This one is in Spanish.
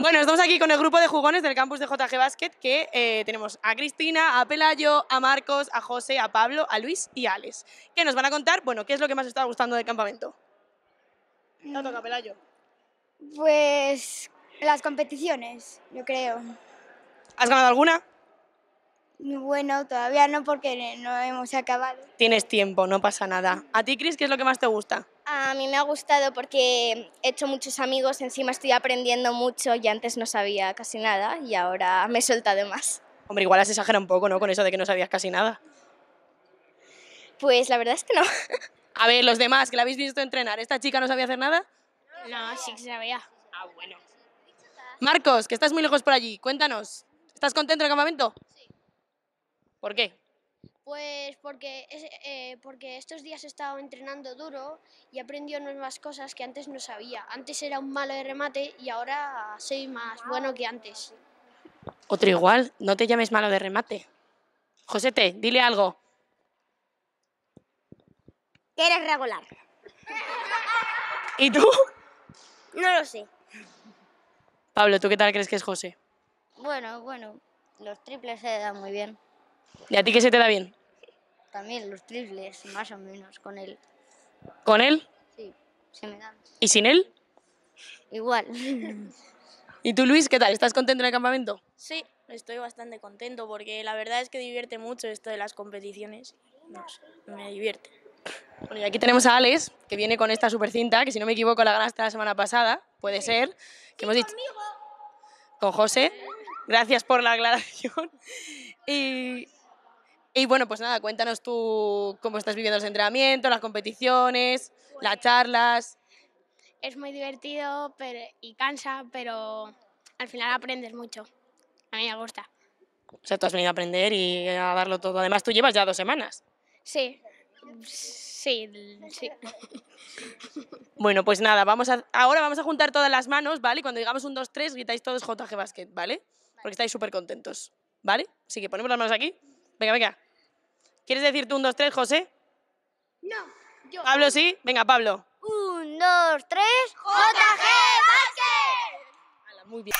Bueno, estamos aquí con el grupo de jugones del campus de JG Basket, que eh, tenemos a Cristina, a Pelayo, a Marcos, a José, a Pablo, a Luis y a Alex, que nos van a contar, bueno, qué es lo que más está gustando del campamento. No toca, mm. Pelayo. Pues las competiciones, yo creo. ¿Has ganado alguna? Bueno, todavía no porque no hemos acabado. Tienes tiempo, no pasa nada. ¿A ti, Cris, qué es lo que más te gusta? A mí me ha gustado porque he hecho muchos amigos, encima estoy aprendiendo mucho y antes no sabía casi nada y ahora me he soltado más. Hombre, igual has exagerado un poco, ¿no? Con eso de que no sabías casi nada. Pues la verdad es que no. A ver, los demás que la habéis visto entrenar, ¿esta chica no sabía hacer nada? No, sí que sabía. Ah, bueno. Marcos, que estás muy lejos por allí, cuéntanos. ¿Estás contento en el campamento? Sí. ¿Por qué? Pues porque, eh, porque estos días he estado entrenando duro y he aprendido nuevas cosas que antes no sabía. Antes era un malo de remate y ahora soy más bueno que antes. Otro igual, no te llames malo de remate. Josete, dile algo. eres regular. ¿Y tú? No lo sé. Pablo, ¿tú qué tal crees que es José? Bueno, bueno, los triples se dan muy bien. ¿Y a ti qué se te da bien? También los triples, más o menos, con él. ¿Con él? Sí, se me dan. ¿Y sin él? Igual. ¿Y tú, Luis, qué tal? ¿Estás contento en el campamento? Sí, estoy bastante contento porque la verdad es que divierte mucho esto de las competiciones. me divierte. Bueno, y aquí tenemos a Alex, que viene con esta supercinta, que si no me equivoco la ganaste la semana pasada, puede ser, que hemos dicho... Con José. Gracias por la aclaración. Y y bueno, pues nada, cuéntanos tú cómo estás viviendo los entrenamientos, las competiciones, las charlas. Es muy divertido y cansa, pero al final aprendes mucho. A mí me gusta. O sea, tú has venido a aprender y a darlo todo. Además, tú llevas ya dos semanas. Sí, sí, sí. Bueno, pues nada, vamos a, ahora vamos a juntar todas las manos, ¿vale? Y cuando digamos un, dos, tres, gritáis todos JG Basket, ¿vale? Porque estáis súper contentos, ¿vale? Así que ponemos las manos aquí. Venga, venga. ¿Quieres decir tú un, dos, tres, José? No, yo. ¿Pablo sí? Venga, Pablo. Un, dos, tres, JG Vázquez. Muy bien.